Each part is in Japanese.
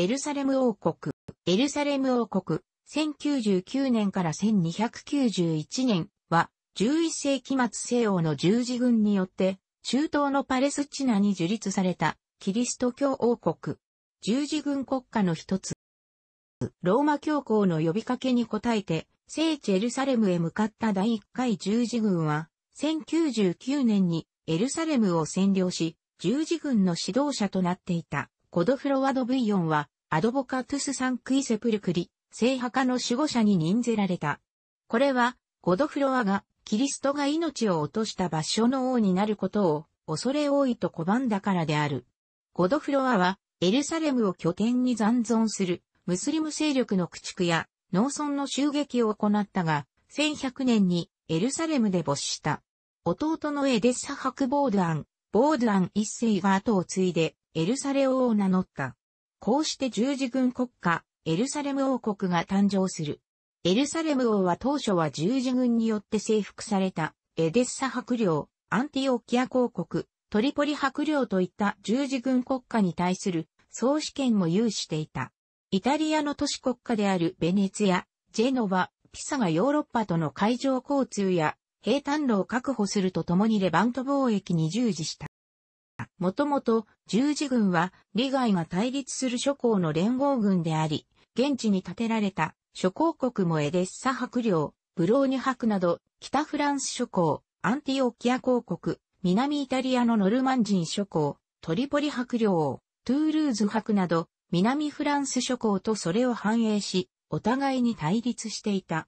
エルサレム王国。エルサレム王国、1099年から1291年は、11世紀末西欧の十字軍によって、中東のパレスチナに樹立された、キリスト教王国。十字軍国家の一つ。ローマ教皇の呼びかけに応えて、聖地エルサレムへ向かった第1回十字軍は、1099年にエルサレムを占領し、十字軍の指導者となっていた。ゴドフロワ・ド・ブイヨンは、アドボカトゥス・サンクイ・セプルクリ、聖派家の守護者に任ぜられた。これは、ゴドフロワが、キリストが命を落とした場所の王になることを、恐れ多いと拒んだからである。ゴドフロワは、エルサレムを拠点に残存する、ムスリム勢力の駆逐や、農村の襲撃を行ったが、1100年に、エルサレムで没した。弟のエデッサ・ハクボードアン、ボードアン一世が後を継いで、エルサレオを名乗った。こうして十字軍国家、エルサレム王国が誕生する。エルサレム王は当初は十字軍によって征服された、エデッサ伯領、アンティオキア公国、トリポリ伯領といった十字軍国家に対する総主権も有していた。イタリアの都市国家であるベネツィア、ジェノバ、ピサがヨーロッパとの海上交通や平坦路を確保するとともにレバント貿易に従事した。もともと十字軍は利害が対立する諸侯の連合軍であり、現地に建てられた諸侯国もエデッサ伯領、ブローニュ伯など、北フランス諸侯、アンティオキア公国、南イタリアのノルマン人諸侯、トリポリ伯領、トゥールーズ伯など、南フランス諸侯とそれを反映し、お互いに対立していた。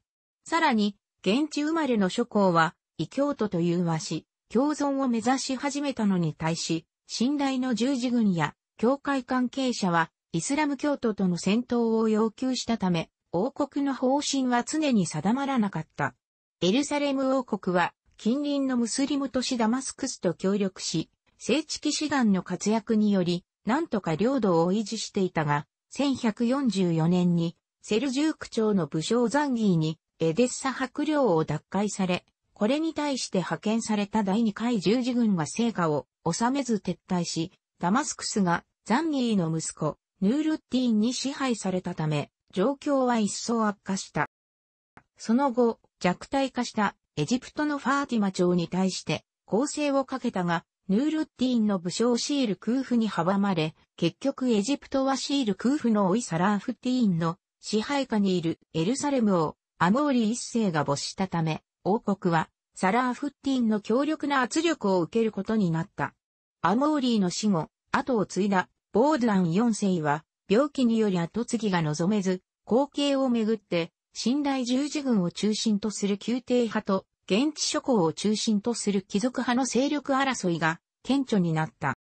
さらに、現地生まれの諸侯は、異教徒とう和紙、共存を目指し始めたのに対し、信頼の十字軍や教会関係者はイスラム教徒との戦闘を要求したため、王国の方針は常に定まらなかった。エルサレム王国は近隣のムスリム都市ダマスクスと協力し、聖地騎士団の活躍により、なんとか領土を維持していたが、1144年にセルジューク朝の武将ザンギーにエデッサ白領を奪回され、これに対して派遣された第二回十字軍が成果を収めず撤退し、ダマスクスがザンギーの息子、ヌールッティンに支配されたため、状況は一層悪化した。その後、弱体化したエジプトのファーティマ朝に対して攻勢をかけたが、ヌールッティンの武将シール空腹に阻まれ、結局エジプトはシール空腹のオイサラーフティーンの支配下にいるエルサレムをアモーリ一世が没したため、王国はサラー・フッティンの強力な圧力を受けることになった。アモーリーの死後、後を継いだボードラン4世は、病気により後継ぎが望めず、後継をめぐって、信頼十字軍を中心とする宮廷派と、現地諸侯を中心とする貴族派の勢力争いが顕著になった。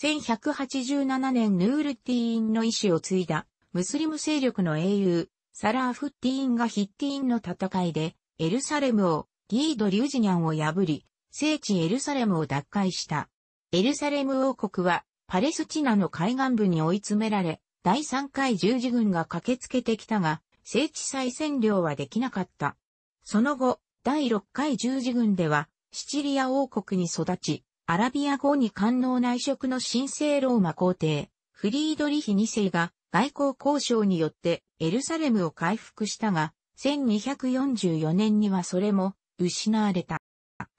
1187年ヌールティーンの意志を継いだムスリム勢力の英雄、サラーフッティーンがヒッティーンの戦いでエルサレムをギード・リュジニャンを破り、聖地エルサレムを奪回した。エルサレム王国はパレスチナの海岸部に追い詰められ、第3回十字軍が駆けつけてきたが、聖地再占領はできなかった。その後、第6回十字軍では、シチリア王国に育ち、アラビア語に官能内職の神聖ローマ皇帝、フリードリヒ2世が外交交渉によってエルサレムを回復したが、1244年にはそれも失われた。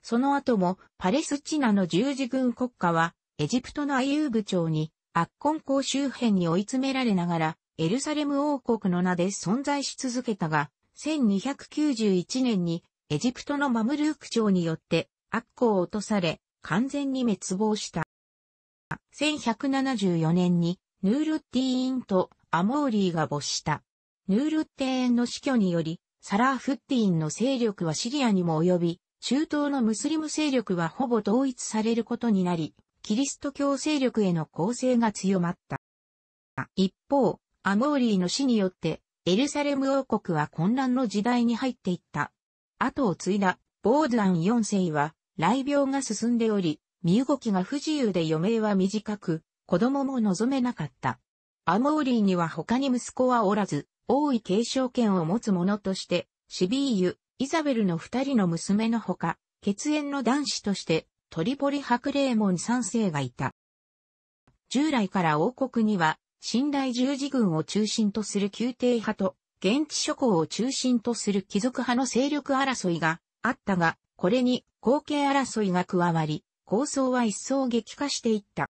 その後もパレスチナの十字軍国家はエジプトのアイユーブ朝にアッコン港周辺に追い詰められながらエルサレム王国の名で存在し続けたが1291年にエジプトのマムルーク朝によってアッコを落とされ完全に滅亡した。1174年にヌールッティーンとアモーリーが没した。ヌールッテーンの死去によりサラーフッティンの勢力はシリアにも及び、中東のムスリム勢力はほぼ統一されることになり、キリスト教勢力への攻勢が強まった。一方、アモーリーの死によって、エルサレム王国は混乱の時代に入っていった。後を継いだ、ボードアン4世は、雷病が進んでおり、身動きが不自由で余命は短く、子供も望めなかった。アモーリーには他に息子はおらず、王位継承権を持つ者として、シビーユ、イザベルの二人の娘のほか、血縁の男子として、トリポリレーモン三世がいた。従来から王国には、信頼十字軍を中心とする宮廷派と、現地諸侯を中心とする貴族派の勢力争いがあったが、これに後継争いが加わり、構想は一層激化していった。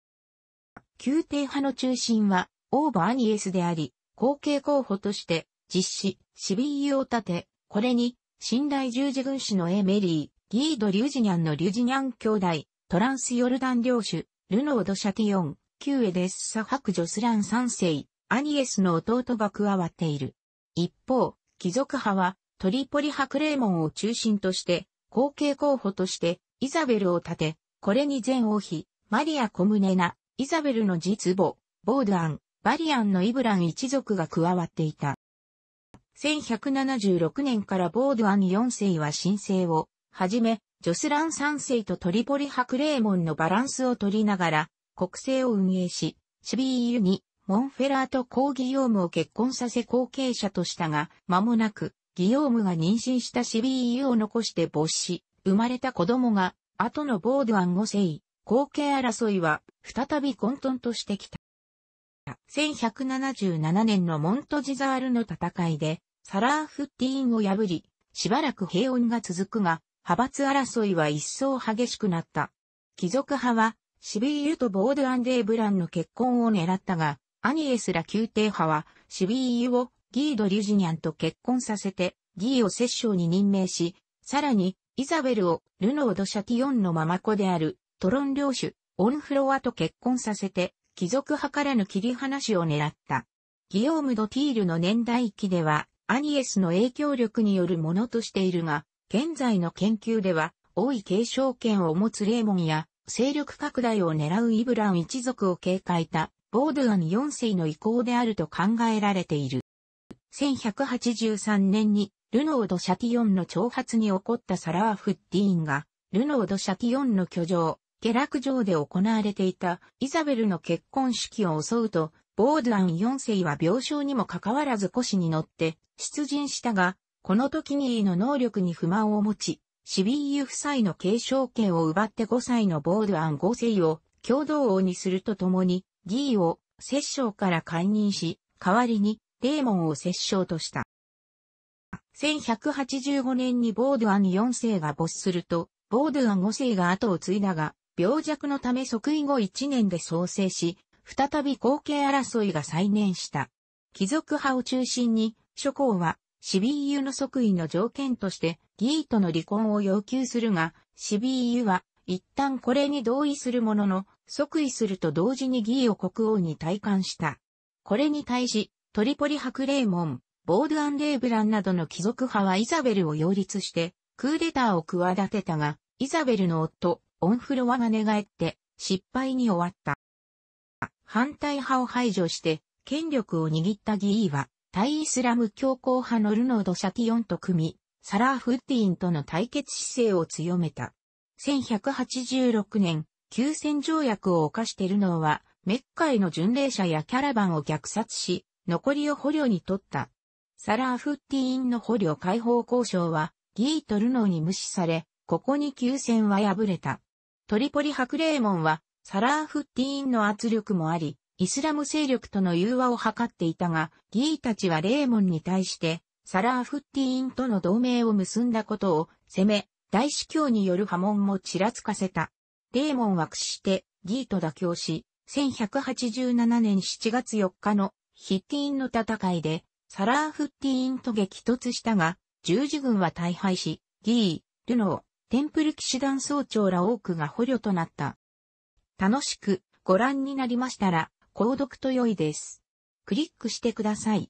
宮廷派の中心は、オーバーニエスであり、後継候補として実施、シビーを立て、これに、信頼十字軍師のエメリー、ギード・リュージニャンのリュジニャン兄弟、トランス・ヨルダン領主、ルノード・シャティオン、キューエ・デッサ・ハク・ジョスラン3世、アニエスの弟が加わっている。一方、貴族派は、トリポリ派クレーモンを中心として、後継候補として、イザベルを立て、これに前王妃、マリア・コムネナ、イザベルの実母、ボードアン、バリアンのイブラン一族が加わっていた。1176年からボードアン4世は新請を、はじめ、ジョスラン3世とトリポリレーモンのバランスを取りながら、国政を運営し、シビーユに、モンフェラーコーギヨームを結婚させ後継者としたが、間もなく、ギヨームが妊娠したシビーユを残して没死、生まれた子供が、後のボードアン5世、後継争いは、再び混沌としてきた。。1177年のモントジザールの戦いで、サラーフッティーンを破り、しばらく平穏が続くが、派閥争いは一層激しくなった。貴族派は、シビーユとボードアンデー・ブランの結婚を狙ったが、アニエスら宮廷派は、シビーユをギード・リュジニャンと結婚させて、ギーを摂政に任命し、さらに、イザベルをルノード・シャティオンのママ子である、トロン領主、オンフロアと結婚させて、貴族派からの切り離しを狙った。ギオーム・ド・ティールの年代記では、アニエスの影響力によるものとしているが、現在の研究では、王位継承権を持つレーモンや、勢力拡大を狙うイブラン一族を警戒した、ボードゥアン4世の意向であると考えられている。1183年に、ルノード・シャティオンの挑発に起こったサラー・フッティーンが、ルノード・シャティオンの居城、下落城で行われていたイザベルの結婚式を襲うと、ボードアン4世は病床にもかかわらず腰に乗って出陣したが、この時にイの能力に不満を持ち、シビーユ夫妻の継承権を奪って5歳のボードアン5世を共同王にするとともに、ギーを摂政から解任し、代わりにデーモンを摂政とした。1185年にボードアン4世が没すると、ボードアン5世が後を継いだが、病弱のため即位後一年で創生し、再び後継争いが再燃した。貴族派を中心に、諸侯は、シビーユの即位の条件として、ギーとの離婚を要求するが、シビーユは、一旦これに同意するものの、即位すると同時にギーを国王に退官した。これに対し、トリポリ白霊門、ボードアン・レーブランなどの貴族派はイザベルを擁立して、クーデターを企てたが、イザベルの夫、オンフロアが寝返って失敗に終わった。反対派を排除して権力を握ったギーは対イスラム強硬派のルノード・シャティオンと組み、サラーフッティーンとの対決姿勢を強めた。1186年、休戦条約を犯してルノーは、メッカへの巡礼者やキャラバンを虐殺し、残りを捕虜に取った。サラーフッティーンの捕虜解放交渉は、ギーとルノーに無視され、ここに休戦は敗れた。トリポリ白霊門は、サラーフッティーンの圧力もあり、イスラム勢力との融和を図っていたが、ギーたちはレーモンに対して、サラーフッティーンとの同盟を結んだことを、責め、大司教による波紋もちらつかせた。レーモンは屈して、ギーと妥協し、1187年7月4日のヒッティーンの戦いで、サラーフッティーンと激突したが、十字軍は大敗し、ギー、ルノー、テンプル騎士団総長ら多くが捕虜となった。楽しくご覧になりましたら、購読と良いです。クリックしてください。